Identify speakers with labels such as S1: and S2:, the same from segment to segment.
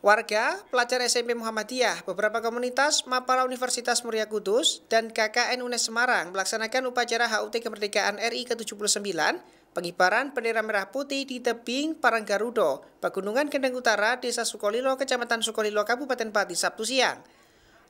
S1: Warga, pelajar SMP Muhammadiyah, beberapa komunitas, Mapala Universitas Muria Kudus, dan KKN UNES Semarang melaksanakan upacara HUT Kemerdekaan RI ke-79, pengibaran bendera merah putih di tebing Paranggarudo, Pegunungan Kendeng Utara, Desa Sukolilo, Kecamatan Sukolilo, Kabupaten Pati, Sabtu siang.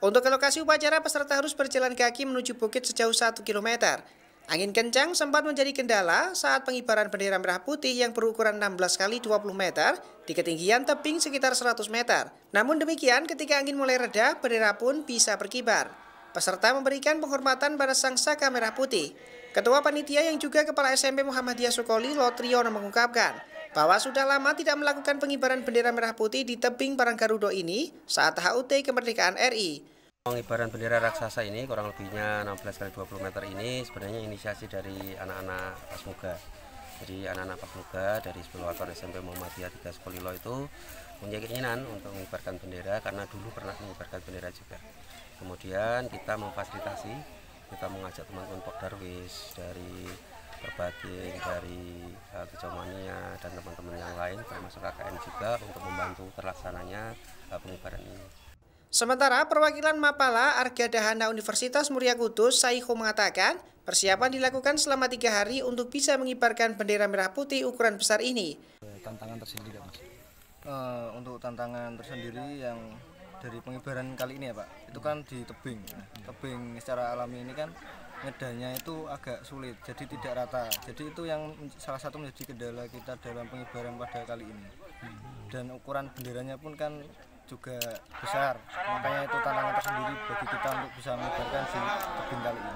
S1: Untuk ke lokasi upacara, peserta harus berjalan kaki menuju bukit sejauh 1 km. Angin kencang sempat menjadi kendala saat pengibaran bendera merah putih yang berukuran 16 kali 20 meter di ketinggian tebing sekitar 100 meter. Namun demikian ketika angin mulai reda, bendera pun bisa berkibar. Peserta memberikan penghormatan pada sang saka merah putih. Ketua panitia yang juga Kepala SMP Muhammadiyah Sukoli Lotriono mengungkapkan bahwa sudah lama tidak melakukan pengibaran bendera merah putih di tebing Garudo ini saat HUT kemerdekaan RI.
S2: Pengibaran bendera raksasa ini kurang lebihnya 16 kali 20 meter ini sebenarnya inisiasi dari anak-anak Pasmuga. Jadi anak-anak Pasmuga dari 10 atau SMP Muhammadiyah 3 Sekolilo itu punya keinginan untuk mengibarkan bendera karena dulu pernah mengibarkan bendera juga. Kemudian kita memfasilitasi, kita mengajak teman-teman Pok Darwis dari berbagai dari uh, dan teman-teman yang lain termasuk KKN juga untuk membantu terlaksananya eh, pengibaran ini.
S1: Sementara perwakilan Mapala Argadahana Universitas Muria Kudus, Saiho mengatakan, persiapan dilakukan selama tiga hari untuk bisa mengibarkan bendera merah putih ukuran besar ini.
S3: Tantangan tersendiri, Pak. Uh, eh, untuk tantangan tersendiri yang dari pengibaran kali ini ya, Pak, itu kan di tebing. Tebing secara alami ini kan ngedanya itu agak sulit, jadi tidak rata. Jadi itu yang salah satu menjadi kendala kita dalam pengibaran pada kali ini. Dan ukuran benderanya pun kan juga besar makanya itu tantangan tersendiri bagi kita untuk bisa mengibarkan si tebing kali ini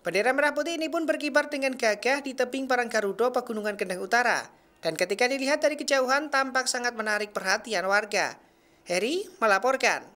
S1: Bendera merah putih ini pun berkibar dengan gagah di tebing Paranggarudo, Pegunungan Kendeng Utara. Dan ketika dilihat dari kejauhan, tampak sangat menarik perhatian warga. Heri melaporkan.